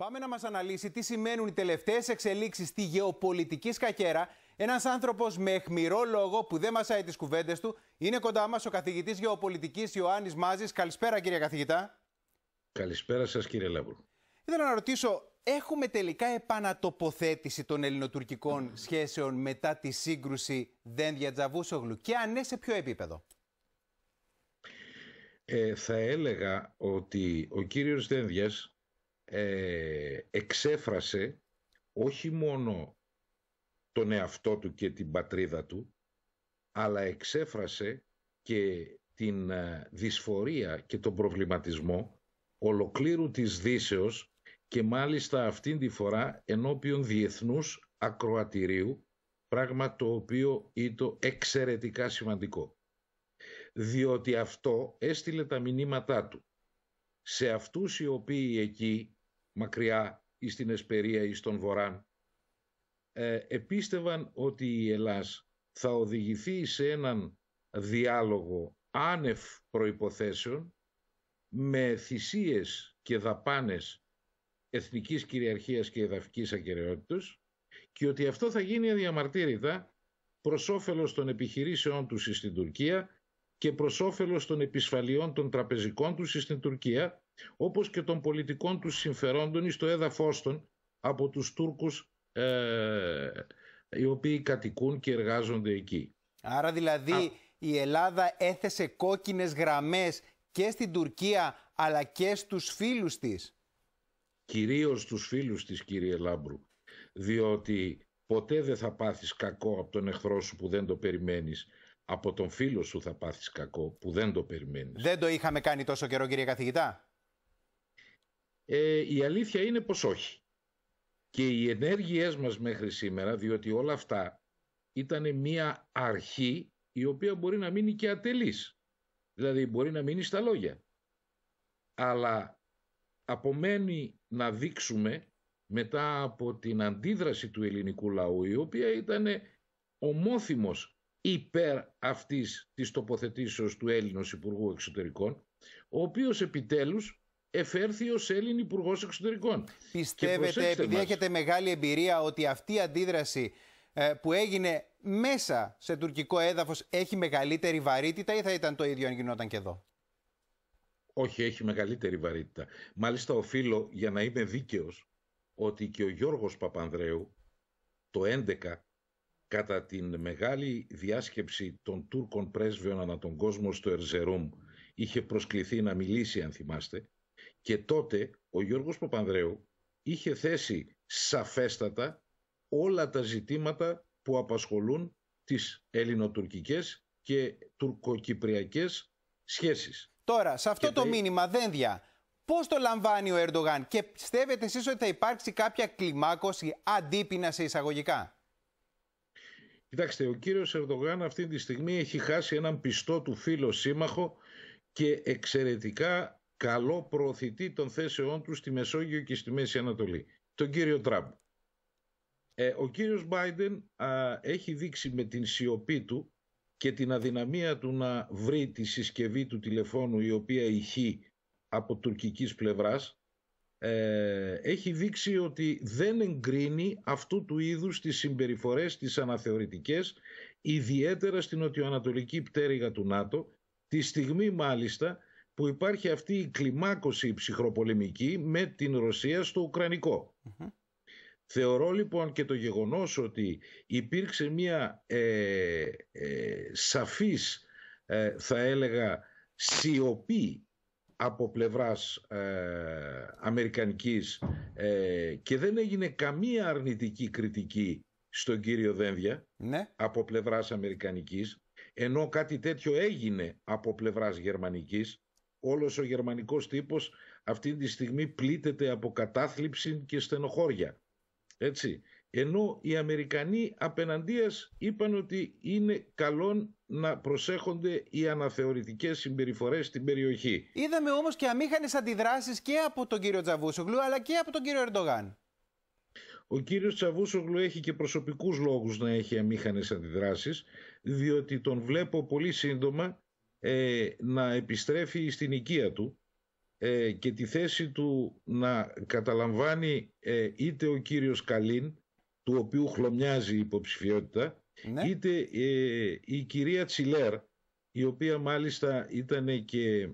Πάμε να μας αναλύσει τι σημαίνουν οι τελευταίες εξελίξεις στη γεωπολιτική σκακέρα. Ένας άνθρωπος με αιχμηρό λόγο που δεν μασάει τις κουβέντες του. Είναι κοντά μας ο καθηγητής γεωπολιτικής Ιωάννης Μάζης. Καλησπέρα κύριε καθηγητά. Καλησπέρα σας κύριε Λαβρού. Ήθελα να ρωτήσω, έχουμε τελικά επανατοποθέτηση των ελληνοτουρκικών σχέσεων μετά τη σύγκρουση Δένδια Τζαβούσογλου και αν ναι, σε ποιο επίπεδο. Ε, θα έλεγα ότι ο κύριος Δένδιας ε, εξέφρασε όχι μόνο τον εαυτό του και την πατρίδα του, αλλά εξέφρασε και την ε, δυσφορία και τον προβληματισμό ολοκλήρου της Δύσεως και μάλιστα αυτήν τη φορά ενώπιον διεθνούς ακροατηρίου, πράγμα το οποίο ήταν εξαιρετικά σημαντικό. Διότι αυτό έστειλε τα μηνύματά του. Σε αυτούς οι οποίοι εκεί μακριά ή στην Εσπερία ή στον Βορρά ε, επίστευαν ότι η στην εσπερια η στον βορρα επιστευαν οτι η ελλας θα οδηγηθεί σε έναν διάλογο άνευ προϋποθέσεων με θυσίες και δαπάνες εθνικής κυριαρχίας και εδαφικής ακεραιότητας και ότι αυτό θα γίνει αδιαμαρτύρητα προς όφελος των επιχειρήσεών τους στην Τουρκία και προς όφελος των επισφαλιών των τραπεζικών τους στην Τουρκία όπως και των πολιτικών τους συμφερόντων ή στο έδαφος των από τους Τούρκους ε, οι οποίοι κατοικούν και εργάζονται εκεί. Άρα δηλαδή η Ελλάδα έθεσε κόκκινες γραμμές και στην Τουρκία αλλά και στους φίλους της. Κυρίως στους φίλους της κύριε Λάμπρου. Διότι ποτέ δεν θα πάθεις κακό από τον εχθρό σου που δεν το περιμένεις. Από τον φίλο σου θα πάθεις κακό που δεν το περιμένεις. Δεν το είχαμε κάνει τόσο καιρό κύριε καθηγητά. Ε, η αλήθεια είναι πως όχι. Και οι ενέργειές μας μέχρι σήμερα, διότι όλα αυτά ήταν μια αρχή η οποία μπορεί να μείνει και ατελής. Δηλαδή μπορεί να μείνει στα λόγια. Αλλά απομένει να δείξουμε μετά από την αντίδραση του ελληνικού λαού η οποία ήταν ομόθυμος υπέρ αυτής της τοποθετήσεως του Έλληνος Υπουργού Εξωτερικών ο οποίος επιτέλους εφέρθη ως Έλλην Υπουργός Εξωτερικών. Πιστεύετε, επειδή έχετε μεγάλη εμπειρία, ότι αυτή η αντίδραση ε, που έγινε μέσα σε τουρκικό έδαφος έχει μεγαλύτερη βαρύτητα ή θα ήταν το ίδιο αν γινόταν και εδώ. Όχι, έχει μεγαλύτερη βαρύτητα. Μάλιστα οφείλω, για να είμαι δίκαιος, ότι και ο Γιώργος Παπανδρέου το 11 κατά την μεγάλη διάσκεψη των Τούρκων πρέσβεων ανά τον κόσμο στο Ερζερούμ είχε προσκληθεί να μιλήσει αν θυμάστε και τότε ο Γιώργος Παπανδρέου είχε θέσει σαφέστατα όλα τα ζητήματα που απασχολούν τις ελληνοτουρκικές και τουρκοκυπριακές σχέσεις. Τώρα, σε αυτό το τα... μήνυμα, Δένδια, πώς το λαμβάνει ο Ερντογάν και πιστεύετε εσείς ότι θα υπάρξει κάποια κλιμάκωση αντίπεινα σε εισαγωγικά. Κοιτάξτε, ο κύριος Ερντογάν αυτή τη στιγμή έχει χάσει έναν πιστό του φίλο σύμμαχο και εξαιρετικά καλό προωθητή των θέσεών του στη Μεσόγειο και στη Μέση Ανατολή, τον κύριο Τραμπ. Ε, ο κύριος Μπάιντεν έχει δείξει με την σιωπή του και την αδυναμία του να βρει τη συσκευή του τηλεφώνου η οποία ηχεί από τουρκικής πλευράς, ε, έχει δείξει ότι δεν εγκρίνει αυτού του είδους τις συμπεριφορές τις αναθεωρητικές, ιδιαίτερα στην νοτιοανατολική πτέρυγα του ΝΑΤΟ, τη στιγμή μάλιστα που υπάρχει αυτή η κλιμάκωση ψυχροπολεμική με την Ρωσία στο ουκρανικο Θεωρώ λοιπόν και το γεγονός ότι υπήρξε μια ε, ε σαφής ε, θα έλεγα σιωπή από πλευράς ε, αμερικανικής και δεν έγινε καμία αρνητική κριτική στον κύριο ναι. από πλευράς αμερικανικής ενώ κάτι τέτοιο έγινε από πλευράς γερμανικής όλος ο γερμανικός τύπος αυτή τη στιγμή πλήττεται από κατάθλιψη και στενοχώρια. Έτσι. Ενώ οι Αμερικανοί απέναντίας είπαν ότι είναι καλόν να προσέχονται οι αναθεωρητικές συμπεριφορές στην περιοχή. Είδαμε όμως και αμήχανες αντιδράσεις και από τον κύριο Τζαβούσογλου αλλά και από τον κύριο Ερντογάν. Ο κύριος Τσαβούσογλου έχει και προσωπικούς λόγους να έχει αμήχανες αντιδράσεις, διότι τον βλέπω πολύ σύντομα ε, να επιστρέφει στην οικία του ε, και τη θέση του να καταλαμβάνει ε, είτε ο κύριος Καλίν, του οποίου χλωμιάζει η υποψηφιότητα, ναι. είτε η κυρία Τσιλέρ, η οποία μάλιστα ήταν και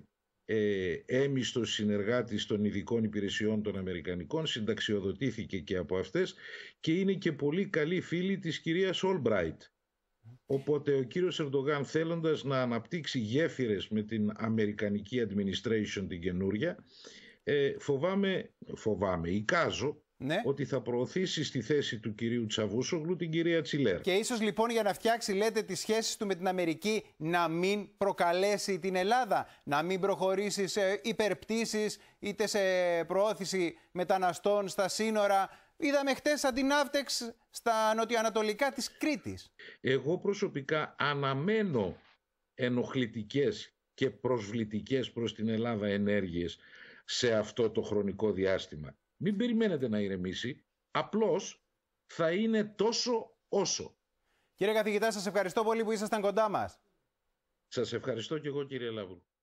ε, έμιστος συνεργάτης των ειδικών υπηρεσιών των Αμερικανικών, συνταξιοδοτήθηκε και από αυτές και είναι και πολύ καλή φίλη της κυρίας Όλμπράιτ Οπότε ο κύριος Ερντογάν θέλοντας να αναπτύξει γέφυρες με την Αμερικανική administration την καινούρια ε, φοβάμαι, φοβάμαι, εικάζω ναι. ότι θα προωθήσει στη θέση του κυρίου Τσαβούσογλου την κυρία Τσιλέρ. Και ίσως λοιπόν για να φτιάξει λέτε τις σχέσεις του με την Αμερική να μην προκαλέσει την Ελλάδα, να μην προχωρήσει σε υπερπτήσεις είτε σε προώθηση μεταναστών στα σύνορα Είδαμε χτες αντιναύτεξ στα νοτιοανατολικά της Κρήτης. Εγώ προσωπικά αναμένω ενοχλητικές και προσβλητικές προς την Ελλάδα ενέργειες σε αυτό το χρονικό διάστημα. Μην περιμένετε να ηρεμήσει, απλώς θα είναι τόσο όσο. Κύριε καθηγητά, σας ευχαριστώ πολύ που ήσασταν κοντά μας. Σας ευχαριστώ και εγώ κύριε Λαβρού.